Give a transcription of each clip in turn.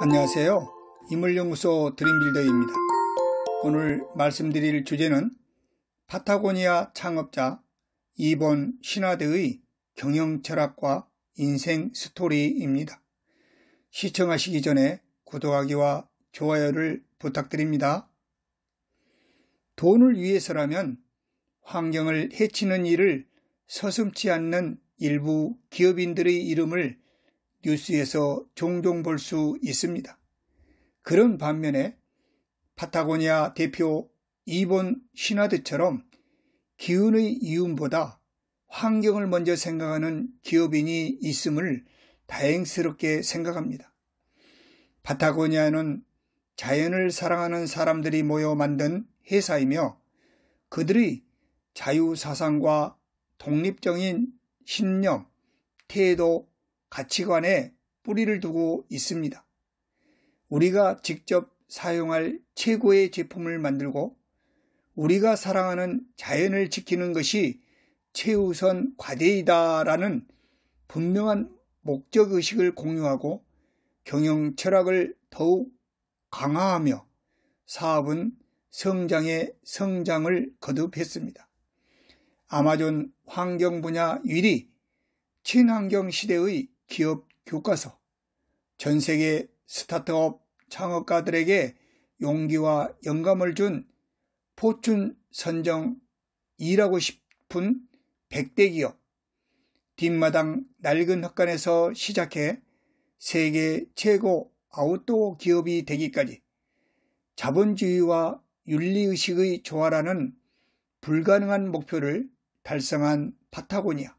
안녕하세요. 이물연구소 드림빌더입니다. 오늘 말씀드릴 주제는 파타고니아 창업자 이본 신하드의 경영 철학과 인생 스토리입니다. 시청하시기 전에 구독하기와 좋아요를 부탁드립니다. 돈을 위해서라면 환경을 해치는 일을 서슴지 않는 일부 기업인들의 이름을 뉴스에서 종종 볼 수 있습니다. 그런 반면에 파타고니아 대표 이본 신하드처럼 기운의 이윤보다 환경을 먼저 생각하는 기업인이 있음을 다행스럽게 생각합니다. 파타고니아는 자연을 사랑하는 사람들이 모여 만든 회사이며 그들의 자유사상과 독립적인 신념, 태도, 가치관에 뿌리를 두고 있습니다. 우리가 직접 사용할 최고의 제품을 만들고 우리가 사랑하는 자연을 지키는 것이 최우선 과제이다라는 분명한 목적의식을 공유하고 경영 철학을 더욱 강화하며 사업은 성장의 성장을 거듭했습니다. 아마존 환경 분야 1위 친환경 시대의 기업 교과서, 전 세계 스타트업 창업가들에게 용기와 영감을 준 포춘 선정 일하고 싶은 100대 기업, 뒷마당 낡은 헛간에서 시작해 세계 최고 아웃도어 기업이 되기까지 자본주의와 윤리의식의 조화라는 불가능한 목표를 달성한 파타고니아.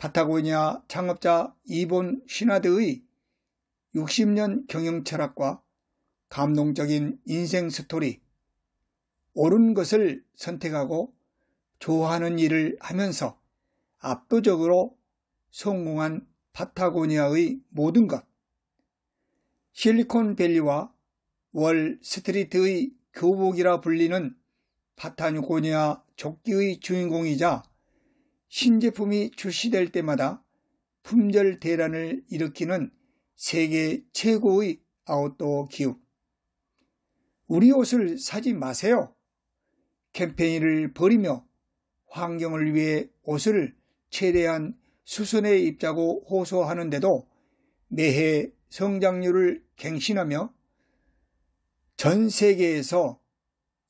파타고니아 창업자 이본 신하드의 60년 경영 철학과 감동적인 인생 스토리, 옳은 것을 선택하고 좋아하는 일을 하면서 압도적으로 성공한 파타고니아의 모든 것, 실리콘밸리와 월스트리트의 교복이라 불리는 파타고니아 조끼의 주인공이자 신제품이 출시될 때마다 품절 대란을 일으키는 세계 최고의 아웃도어 기업 우리 옷을 사지 마세요. 캠페인을 벌이며 환경을 위해 옷을 최대한 수선에 입자고 호소하는데도 매해 성장률을 갱신하며 전 세계에서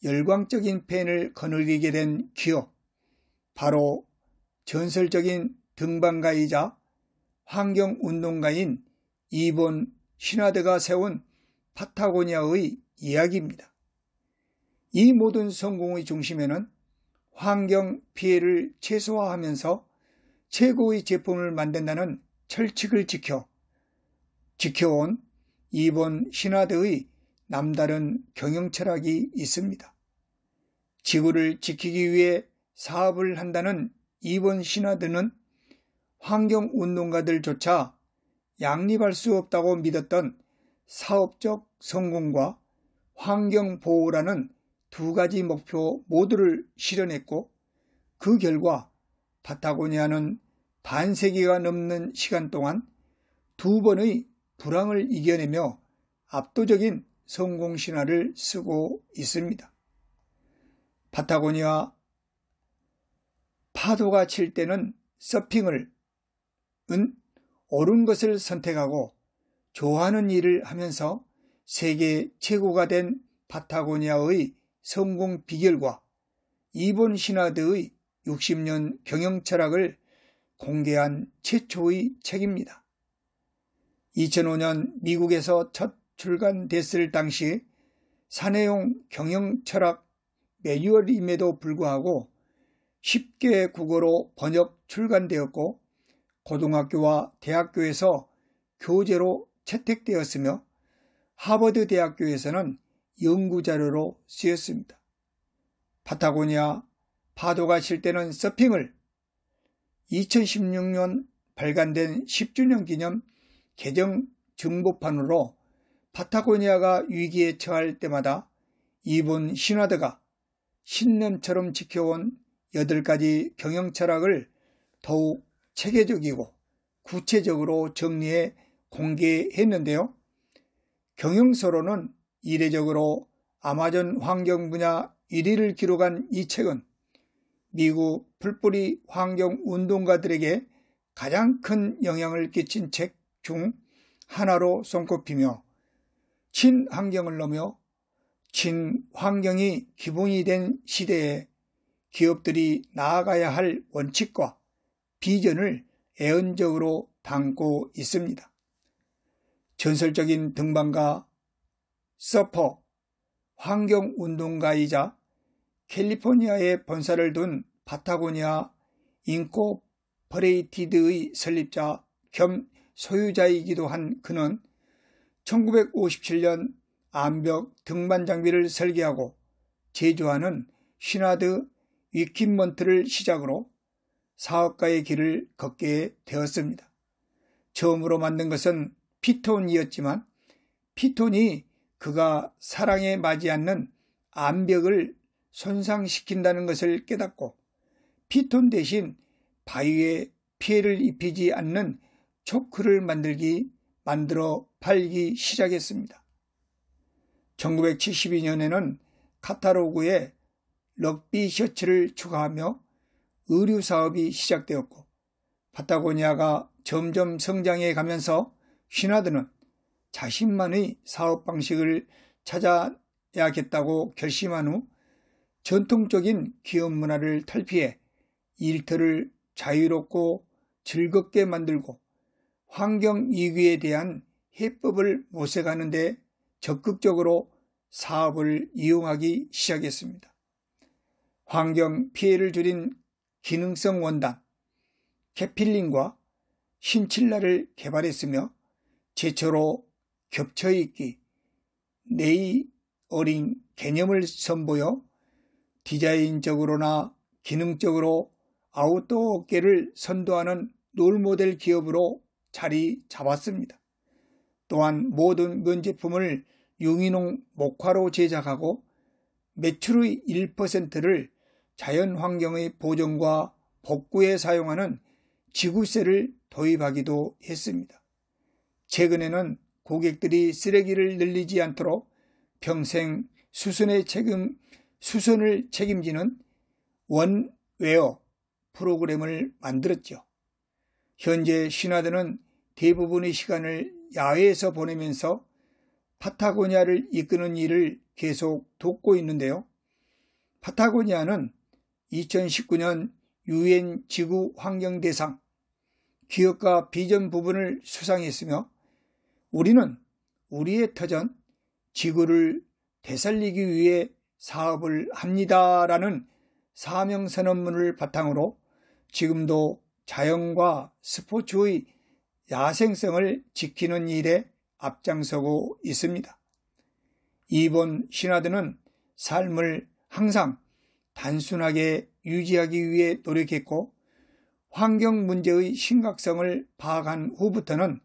열광적인 팬을 거느리게 된 기업, 바로 전설적인 등반가이자 환경운동가인 이본 신하대가 세운 파타고니아의 이야기입니다. 이 모든 성공의 중심에는 환경 피해를 최소화하면서 최고의 제품을 만든다는 철칙을 지켜 지켜온 이본신하대의 남다른 경영 철학이 있습니다. 지구를 지키기 위해 사업을 한다는 이번 신화들은 환경 운동가들조차 양립할 수 없다고 믿었던 사업적 성공과 환경 보호라는 두 가지 목표 모두를 실현했고 그 결과 파타고니아는 반세기가 넘는 시간 동안 두 번의 불황을 이겨내며 압도적인 성공 신화를 쓰고 있습니다. 파타고니아 파도가 칠 때는 서핑을 은 옳은 것을 선택하고 좋아하는 일을 하면서 세계 최고가 된 파타고니아의 성공 비결과 이본 신하드의 60년 경영 철학을 공개한 최초의 책입니다. 2005년 미국에서 첫 출간됐을 당시 사내용 경영 철학 매뉴얼임에도 불구하고 1 쉽게 국어로 번역 출간되었고 고등학교와 대학교에서 교재로 채택되었으며 하버드 대학교에서는 연구 자료로 쓰였습니다. 파타고니아 파도가 칠 때는 서핑을 2016년 발간된 10주년 기념 개정 정보판으로 파타고니아가 위기에 처할 때마다 이본 신화드가 신념처럼 지켜온 여덟 가지 경영 철학을 더욱 체계적이고 구체적으로 정리해 공개했는데요. 경영서로는 이례적으로 아마존 환경 분야 1위를 기록한 이 책은 미국 풀뿌리 환경 운동가들에게 가장 큰 영향을 끼친 책 중 하나로 손꼽히며 친환경을 넘어 친환경이 기본이 된 시대에 기업들이 나아가야 할 원칙과 비전을 애언적으로 담고 있습니다. 전설적인 등반가, 서퍼, 환경운동가이자 캘리포니아에 본사를 둔 파타고니아 인코퍼레이티드의 설립자 겸 소유자이기도 한 그는 1957년 암벽 등반 장비를 설계하고 제조하는 신하드 위킴먼트를 시작으로 사업가의 길을 걷게 되었습니다. 처음으로 만든 것은 피톤이었지만 피톤이 그가 사랑에 맞지 않는 암벽을 손상시킨다는 것을 깨닫고 피톤 대신 바위에 피해를 입히지 않는 초크를 만들기 만들어 팔기 시작했습니다. 1972년에는 카타로그에 럭비 셔츠를 추가하며 의류 사업이 시작되었고 파타고니아가 점점 성장해 가면서 휘나드는 자신만의 사업 방식을 찾아야겠다고 결심한 후 전통적인 기업 문화를 탈피해 일터를 자유롭고 즐겁게 만들고 환경 위기에 대한 해법을 모색하는 데 적극적으로 사업을 이용하기 시작했습니다. 환경 피해를 줄인 기능성 원단, 캐필링과 신칠라를 개발했으며 최초로 겹쳐있기, 내이 네 어린 개념을 선보여 디자인적으로나 기능적으로 아웃도어 업계를 선도하는 롤모델 기업으로 자리 잡았습니다. 또한 모든 면제품을 용인홍 목화로 제작하고 매출의 1%를 자연 환경의 보존과 복구에 사용하는 지구세를 도입하기도 했습니다. 최근에는 고객들이 쓰레기를 늘리지 않도록 평생 수선의 책임, 수선을 책임지는 원웨어 프로그램을 만들었죠. 현재 신화들은 대부분의 시간을 야외에서 보내면서 파타고니아를 이끄는 일을 계속 돕고 있는데요. 파타고니아는 2019년 유엔 지구 환경 대상 기업과 비전 부분을 수상했으며 우리는 우리의 터전 지구를 되살리기 위해 사업을 합니다라는 사명 선언문을 바탕으로 지금도 자연과 스포츠의 야생성을 지키는 일에 앞장서고 있습니다. 이번 신화드는 삶을 항상 단순하게 유지하기 위해 노력했고 환경 문제의 심각성을 파악한 후부터는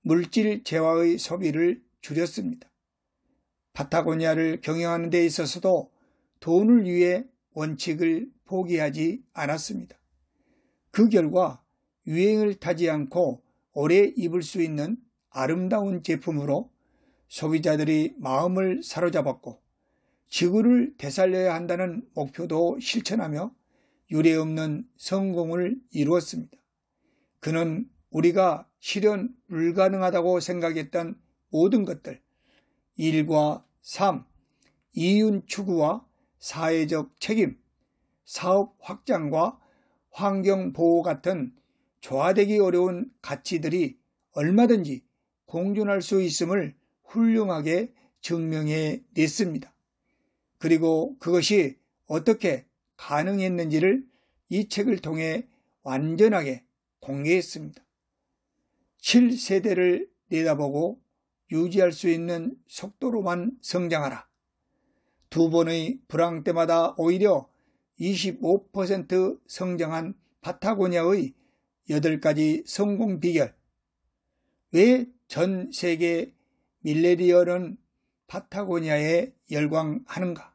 물질 재화의 소비를 줄였습니다. 파타고니아를 경영하는 데 있어서도 돈을 위해 원칙을 포기하지 않았습니다. 그 결과 유행을 타지 않고 오래 입을 수 있는 아름다운 제품으로 소비자들이 마음을 사로잡았고 지구를 되살려야 한다는 목표도 실천하며 유례없는 성공을 이루었습니다. 그는 우리가 실현 불가능하다고 생각했던 모든 것들, 일과 삶, 이윤 추구와 사회적 책임, 사업 확장과 환경 보호 같은 조화되기 어려운 가치들이 얼마든지 공존할 수 있음을 훌륭하게 증명해 냈습니다. 그리고 그것이 어떻게 가능했는지를 이 책을 통해 완전하게 공개했습니다. 7세대를 내다보고 유지할 수 있는 속도로만 성장하라. 두 번의 불황 때마다 오히려 25% 성장한 파타고니아의 8가지 성공 비결. 왜 전 세계 밀레리얼은 파타고니아에 열광하는가?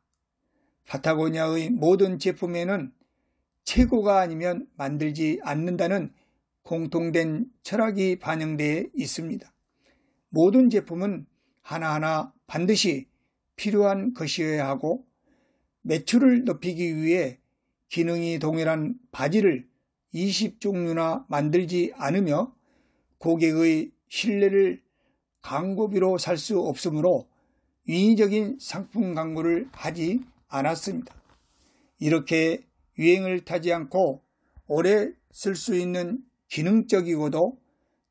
파타고니아의 모든 제품에는 최고가 아니면 만들지 않는다는 공통된 철학이 반영되어 있습니다. 모든 제품은 하나하나 반드시 필요한 것이어야 하고 매출을 높이기 위해 기능이 동일한 바지를 20종류나 만들지 않으며 고객의 신뢰를 광고비로 살 수 없으므로 인위적인 상품 광고를 하지 않았습니다. 이렇게 유행을 타지 않고 오래 쓸 수 있는 기능적이고도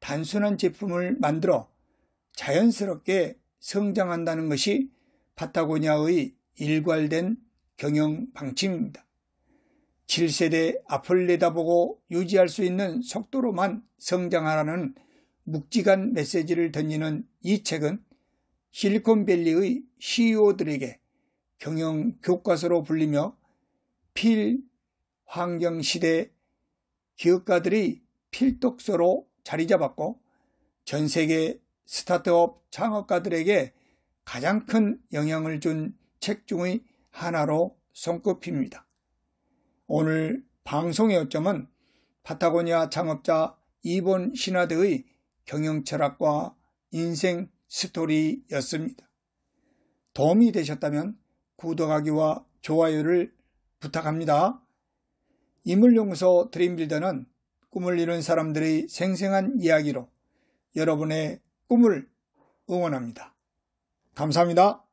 단순한 제품을 만들어 자연스럽게 성장한다는 것이 파타고니아의 일괄된 경영 방침입니다. 7세대 앞을 내다보고 유지할 수 있는 속도로만 성장하라는 묵직한 메시지를 던지는 이 책은 실리콘밸리의 CEO들에게 경영 교과서로 불리며 필 환경 시대 기업가들이 필독서로 자리 잡았고 전 세계 스타트업 창업가들에게 가장 큰 영향을 준 책 중의 하나로 손꼽힙니다. 오늘 방송의 어점은 파타고니아 창업자 이본 신하드의 경영 철학과 인생 스토리였습니다. 도움이 되셨다면 구독하기와 좋아요를 부탁합니다. 이물용서 드림빌더는 꿈을 이룬 사람들의 생생한 이야기로 여러분의 꿈을 응원합니다. 감사합니다.